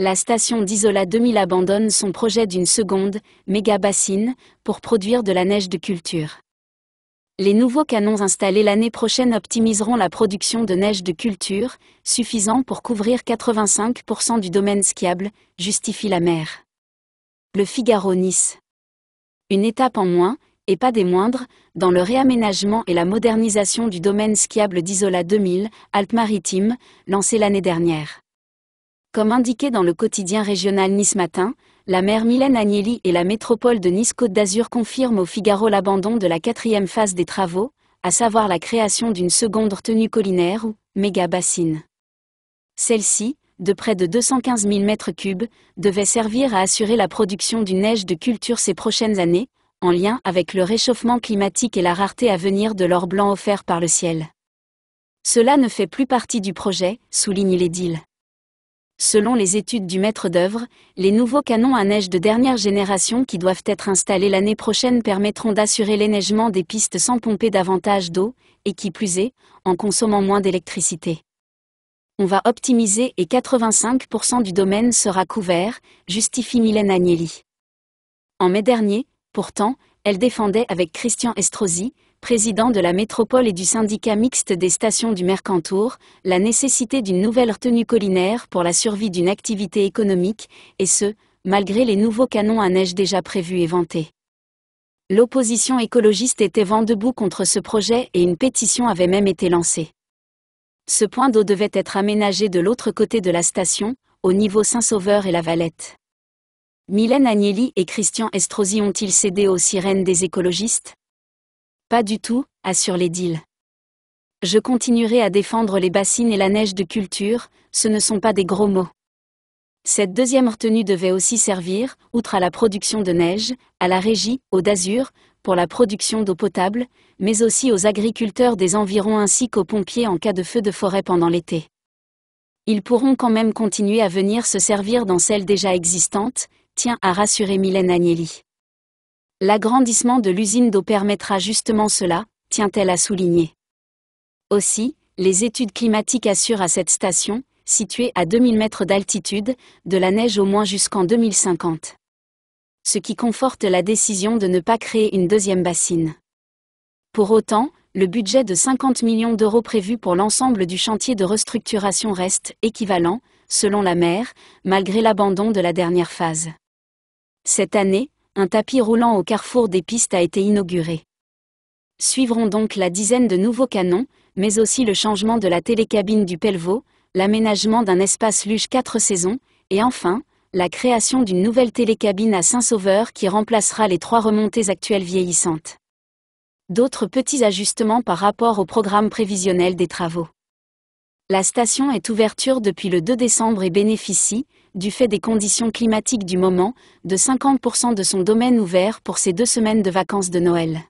La station d'Isola 2000 abandonne son projet d'une seconde, méga-bassine, pour produire de la neige de culture. Les nouveaux canons installés l'année prochaine optimiseront la production de neige de culture, suffisant pour couvrir 85% du domaine skiable, justifie la maire. Le Figaro-Nice. Une étape en moins, et pas des moindres, dans le réaménagement et la modernisation du domaine skiable d'Isola 2000, Alpes-Maritimes, lancé l'année dernière. Comme indiqué dans le quotidien régional Nice Matin, la maire Mylène Agnelli et la métropole de Nice-Côte d'Azur confirment au Figaro l'abandon de la quatrième phase des travaux, à savoir la création d'une seconde retenue collinaire ou méga-bassine. Celle-ci, de près de 215 000 m3, devait servir à assurer la production d'une neige de culture ces prochaines années, en lien avec le réchauffement climatique et la rareté à venir de l'or blanc offert par le ciel. Cela ne fait plus partie du projet, souligne l'édile. Selon les études du maître d'œuvre, les nouveaux canons à neige de dernière génération qui doivent être installés l'année prochaine permettront d'assurer l'éneigement des pistes sans pomper davantage d'eau, et qui plus est, en consommant moins d'électricité. On va optimiser et 85% du domaine sera couvert, justifie Mylène Agnelli. En mai dernier, pourtant, elle défendait avec Christian Estrosi, président de la métropole et du syndicat mixte des stations du Mercantour, la nécessité d'une nouvelle retenue collinaire pour la survie d'une activité économique, et ce, malgré les nouveaux canons à neige déjà prévus et vantés. L'opposition écologiste était vent debout contre ce projet et une pétition avait même été lancée. Ce point d'eau devait être aménagé de l'autre côté de la station, au niveau Saint-Sauveur et la Valette. Mylène Agnelli et Christian Estrosi ont-ils cédé aux sirènes des écologistes pas du tout, assure les Je continuerai à défendre les bassines et la neige de culture, ce ne sont pas des gros mots. Cette deuxième retenue devait aussi servir, outre à la production de neige, à la régie, eau d'azur, pour la production d'eau potable, mais aussi aux agriculteurs des environs ainsi qu'aux pompiers en cas de feu de forêt pendant l'été. Ils pourront quand même continuer à venir se servir dans celles déjà existantes, tient à rassurer Mylène Agnelli. L'agrandissement de l'usine d'eau permettra justement cela, tient-elle à souligner. Aussi, les études climatiques assurent à cette station, située à 2000 mètres d'altitude, de la neige au moins jusqu'en 2050. Ce qui conforte la décision de ne pas créer une deuxième bassine. Pour autant, le budget de 50 millions d'euros prévu pour l'ensemble du chantier de restructuration reste équivalent, selon la maire, malgré l'abandon de la dernière phase. Cette année, un tapis roulant au carrefour des pistes a été inauguré. Suivront donc la dizaine de nouveaux canons, mais aussi le changement de la télécabine du Pelvaux, l'aménagement d'un espace luge 4 saisons, et enfin, la création d'une nouvelle télécabine à Saint-Sauveur qui remplacera les trois remontées actuelles vieillissantes. D'autres petits ajustements par rapport au programme prévisionnel des travaux. La station est ouverture depuis le 2 décembre et bénéficie, du fait des conditions climatiques du moment, de 50% de son domaine ouvert pour ces deux semaines de vacances de Noël.